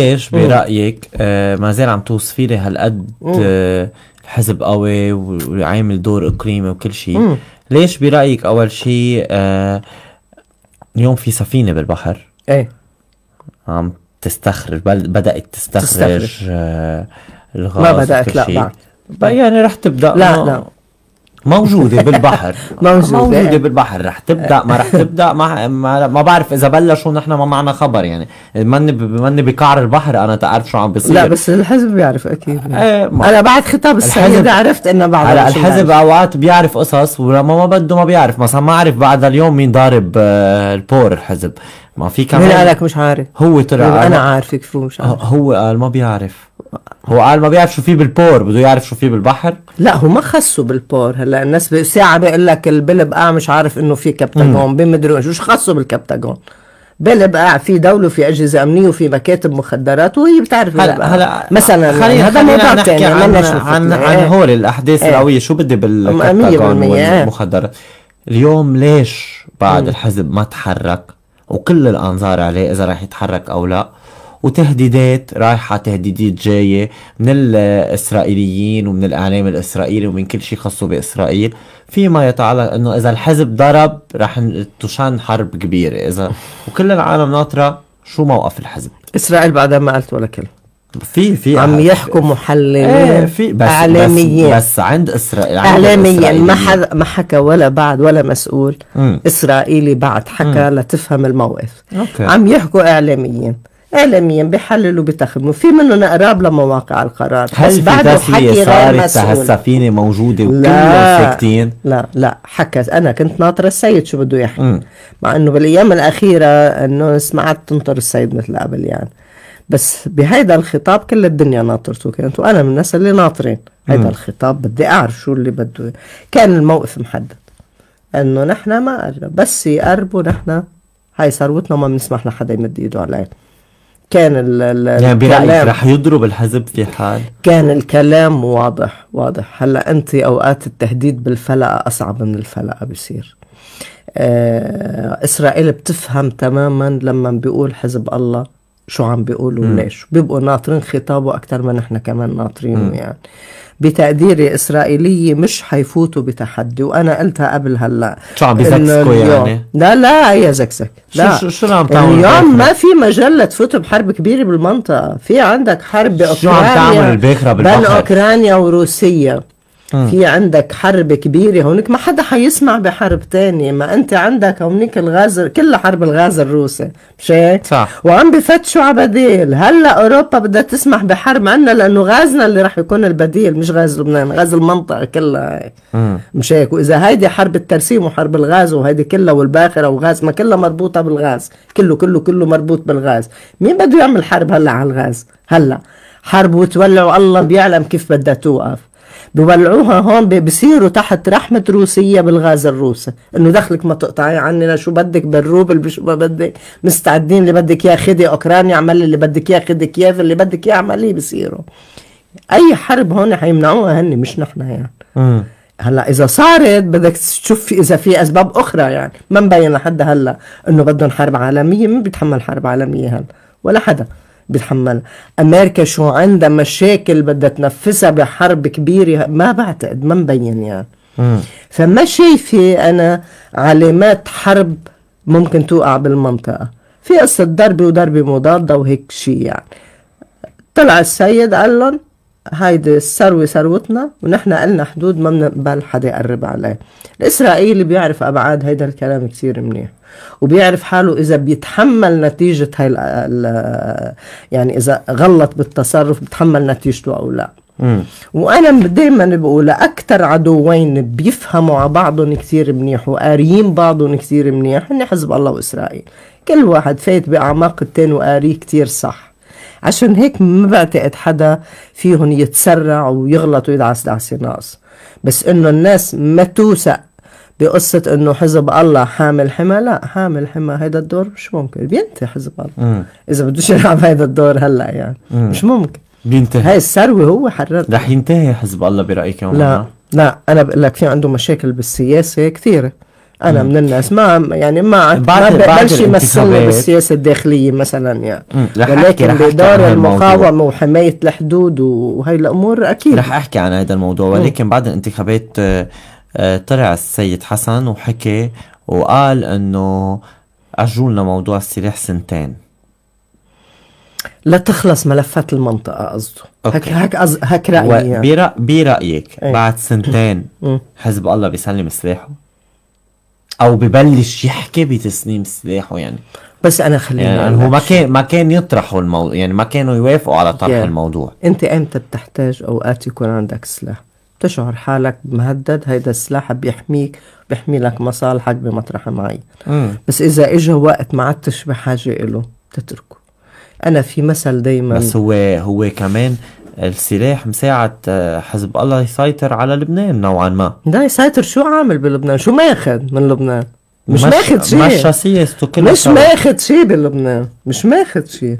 ليش برايك آه، ما زال عم توصفي لي هالقد الحزب آه، قوي وعامل دور اقليمي وكل شيء ليش برايك اول شيء آه، اليوم في سفينه بالبحر ايه عم تستخرج بدات تستخرج, تستخرج. الغاز ما بدات لا بعد يعني رح تبدا لا لا موجوده بالبحر موجوده موجوده بالبحر رح تبدا ما رح تبدا ما ما بعرف اذا بلشوا نحن ما معنا خبر يعني ماني من بقعر البحر انا تعرف شو عم بيصير لا بس الحزب بيعرف اكيد إيه، انا بعد خطاب السيده عرفت انه بعد هلا الحزب اوقات بيعرف قصص ولما ما بده ما بيعرف مثلا ما عرف بعد اليوم مين ضارب آه، البور الحزب ما في كمان مين قالك مش عارف هو طلع انا عارف فيه مش عارف هو قال ما بيعرف هو قال ما بيعرف شو فيه بالبور بده يعرف شو فيه بالبحر لا هو ما خصه بالبور هلا الناس ساعه بيقول لك البلب بقع مش عارف انه في كبتاجون بمدري شو خصه بالكبتاجون بلب بقع في دوله في اجهزه امنيه وفي مكاتب مخدرات وهي بتعرف هلا هلا مثلا خلينا يعني هذا موضوع ثاني عن عن, عن إيه. هول الاحداث إيه. القويه شو بدي بالكبتاجون إيه. والمخدرات اليوم ليش بعد الحزب ما تحرك وكل الانظار عليه اذا راح يتحرك او لا وتهديدات رايحة تهديدات جاية من الإسرائيليين ومن الإعلام الإسرائيلي ومن كل شيء خاصه بإسرائيل فيما يتعلق أنه إذا الحزب ضرب رح تشان حرب كبيرة إذا وكل العالم ناطرة شو موقف الحزب إسرائيل بعدها ما قالت ولا كلمة في في عم يحكوا محللين ايه في بس اعلاميين بس, بس عند اسرائيل اعلاميا ما حد ما حكى ولا بعد ولا مسؤول اسرائيلي بعد حكى لتفهم الموقف أوكي. عم يحكوا اعلاميين اعلاميا بيحللوا بتخموا في منهم قراب لمواقع القرار هل بس بعده حكي غير السفينه موجوده وكلهم ساكتين لا لا حكى انا كنت ناطره السيد شو بده يحكي مع انه بالايام الاخيره انه سمعت تنطر السيد مثل قبل يعني بس بهيدا الخطاب كل الدنيا ناطرته كانت وانا من الناس اللي ناطرين هيدا الخطاب بدي اعرف شو اللي بده كان الموقف محدد انه نحن ما قرب بس يقربوا نحن هاي ثروتنا وما بنسمح لحدا يمد ايده علينا كان ال يعني رح يضرب الحزب في حال كان الكلام واضح واضح هلا انت اوقات التهديد بالفلقه اصعب من الفلقه بصير آه، اسرائيل بتفهم تماما لما بيقول حزب الله شو عم بيقولوا ليش بيبقوا ناطرين خطابه أكثر ما نحن كمان ناطرينه يعني بتقديري إسرائيلية مش حيفوتوا بتحدي وأنا قلتها قبل هلا شو عم بزكسكوا يعني؟ لا لا يا زكزك لا شو شو, شو عم تعمل اليوم ما في مجال تفوت بحرب كبيرة بالمنطقة في عندك حرب بأوكرانيا شو عم تعمل الباخرة بالبحر بين أوكرانيا وروسيا آه. في عندك حرب كبيره هونيك ما حدا حيسمع بحرب تانية ما انت عندك هونيك الغاز كل حرب الغاز الروسي مش هيك؟ صح وعم بفتشوا على بديل هلا اوروبا بدها تسمح بحرب عنا لانه غازنا اللي رح يكون البديل مش غاز لبنان غاز المنطقه كلها آه. مش هيك واذا هيدي حرب الترسيم وحرب الغاز وهيدي كلها والباخره وغاز ما كلها مربوطه بالغاز كله كله كله مربوط بالغاز مين بده يعمل حرب هلا على الغاز هلا حرب وتولع والله بيعلم كيف بدها توقف بولعوها هون بصيروا تحت رحمة روسية بالغاز الروسي انه دخلك ما تقطعي عننا شو بدك بالروبل بشو ما بدك مستعدين اللي بدك اياه خدي اوكرانيا اعمل اللي بدك اياه خدي كييف اللي بدك اياه اعمليه بصيروا اي حرب هون حيمنعوها هن مش نحن يعني أه. هلا اذا صارت بدك تشوف اذا في اسباب اخرى يعني ما مبين لحد هلا انه بدهم حرب عالميه مين بيتحمل حرب عالميه هلا ولا حدا بتحملها امريكا شو عندها مشاكل بدها تنفسها بحرب كبيره ما بعتقد ما مبين يعني فما شايفه انا علامات حرب ممكن توقع بالمنطقه في قصه ضربه وضربه مضاده وهيك شيء يعني طلع السيد قال لهم هيدي الثروة ثروتنا ونحن قلنا حدود ما بنقبل حدا يقرب عليه الإسرائيلي بيعرف أبعاد هيدا الكلام كثير منيح وبيعرف حاله إذا بيتحمل نتيجة هاي يعني إذا غلط بالتصرف بيتحمل نتيجته أو لا وانا دائما بقول اكثر عدوين بيفهموا على بعضهم كثير منيح وقاريين بعضهم كثير منيح هن حزب الله واسرائيل كل واحد فايت باعماق التاني وقاريه كثير صح عشان هيك ما بعتقد حدا فيهم يتسرع ويغلط ويدعس دعس ناقص بس انه الناس ما توثق بقصة انه حزب الله حامل حمى لا حامل حمى هيدا الدور مش ممكن بينتهي حزب الله مم. اذا بدوش يلعب هيدا الدور هلا يعني مم. مش ممكن بينتهي هاي الثروة هو حررها رح ينتهي حزب الله برأيك يا لا لا انا بقول لك في عنده مشاكل بالسياسة كثيرة انا مم. من الناس ما يعني ما ما بقبلش يمثلنا بالسياسه الداخليه مثلا يعني ولكن بدور المقاومه وحمايه الحدود وهي الامور اكيد رح احكي عن هذا الموضوع ولكن مم. بعد الانتخابات آه، آه، طلع السيد حسن وحكي وقال انه اجولنا موضوع السلاح سنتين لا تخلص ملفات المنطقة قصده هيك هيك هيك رأيي يعني. برأيك إيه. بعد سنتين حزب الله بيسلم سلاحه؟ او ببلش يحكي بتسليم سلاحه يعني بس انا خليني يعني هو ما كان ما كان يطرحوا الموضوع يعني ما كانوا يوافقوا على طرح يعني الموضوع انت امتى بتحتاج اوقات يكون عندك سلاح تشعر حالك مهدد هيدا السلاح بيحميك بيحمي لك مصالحك بمطرح معين بس اذا اجى وقت ما عدتش بحاجه له تتركه انا في مثل دايما بس هو هو كمان السلاح مساعد آه، حزب الله يسيطر على لبنان نوعا ما ده يسيطر شو عامل بلبنان شو ماخذ من لبنان مش ماخذ شيء مش ماخد شي ماخذ شيء بلبنان مش ماخذ شيء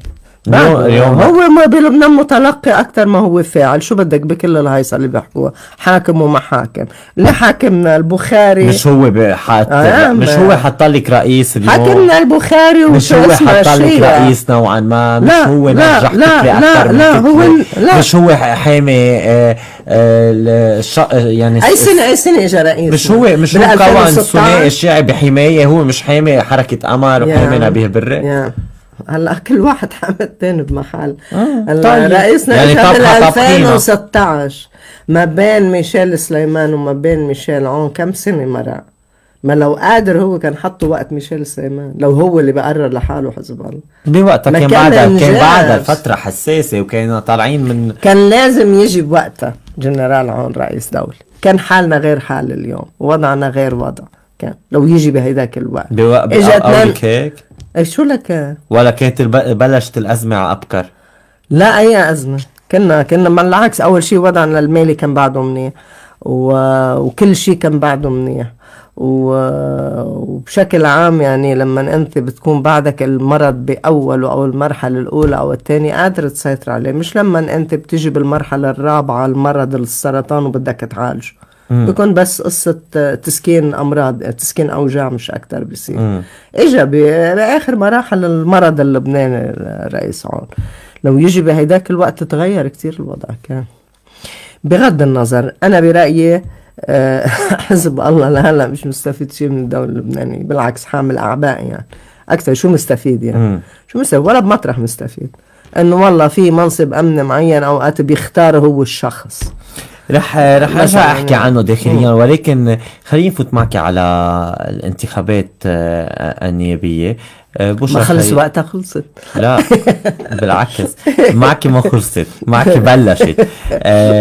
اليوم هو ما بلبنان متلقي اكثر ما هو فاعل شو بدك بكل الهيصه اللي بيحكوها حاكم وما حاكم اللي حاكمنا البخاري مش هو حط آه، مش هو حط لك رئيس اليوم حاكمنا البخاري مش هو حط لك رئيس نوعا ما مش لا هو لا نجح لا لا لا, لا هو لا مش هو حامي آه، آه، يعني اي سنه اي سنه اجى رئيس مش هو مش هو كون ثنائي الشيعي بحمايه هو مش حامي حركه قمر وحامي نبيه بري هلا كل واحد حامل الثاني بمحل آه. هلا طيب. رئيسنا يعني بال 2016 ما بين ميشيل سليمان وما بين ميشيل عون كم سنه مرق ما لو قادر هو كان حطه وقت ميشيل سليمان لو هو اللي بقرر لحاله حزب الله بوقتها كان بعدها كان بعدها فترة حساسة وكانوا طالعين من كان لازم يجي بوقتها جنرال عون رئيس دولة كان حالنا غير حال اليوم وضعنا غير وضع كان لو يجي بهيداك الوقت بوقت اجت اي شو لك ولا كانت بلشت الازمه على ابكر لا اي ازمه كنا كنا بالعكس اول شيء وضعنا المالي كان بعده منيح و... وكل شيء كان بعده منيح و... وبشكل عام يعني لما انت بتكون بعدك المرض باول او المرحله الاولى او الثانيه قادر تسيطر عليه مش لما انت بتيجي بالمرحله الرابعه المرض السرطان وبدك تعالجه بكون بس قصة آه، تسكين أمراض آه، تسكين أوجاع مش أكتر بصير إجا بآخر مراحل المرض اللبناني الرئيس عون لو يجي بهيداك الوقت تغير كتير الوضع كان بغض النظر أنا برأيي آه، حزب الله لهلا مش مستفيد شيء من الدولة اللبنانية بالعكس حامل أعباء يعني أكثر شو مستفيد يعني شو مستفيد ولا بمطرح مستفيد انه والله في منصب امن معين اوقات بيختار هو الشخص رح رح ارجع احكي عنه داخليا ولكن خليني نفوت معك على الانتخابات آه، آه، النيابيه آه، بشرى ما خلص وقتها خلصت لا بالعكس معك ما خلصت معك بلشت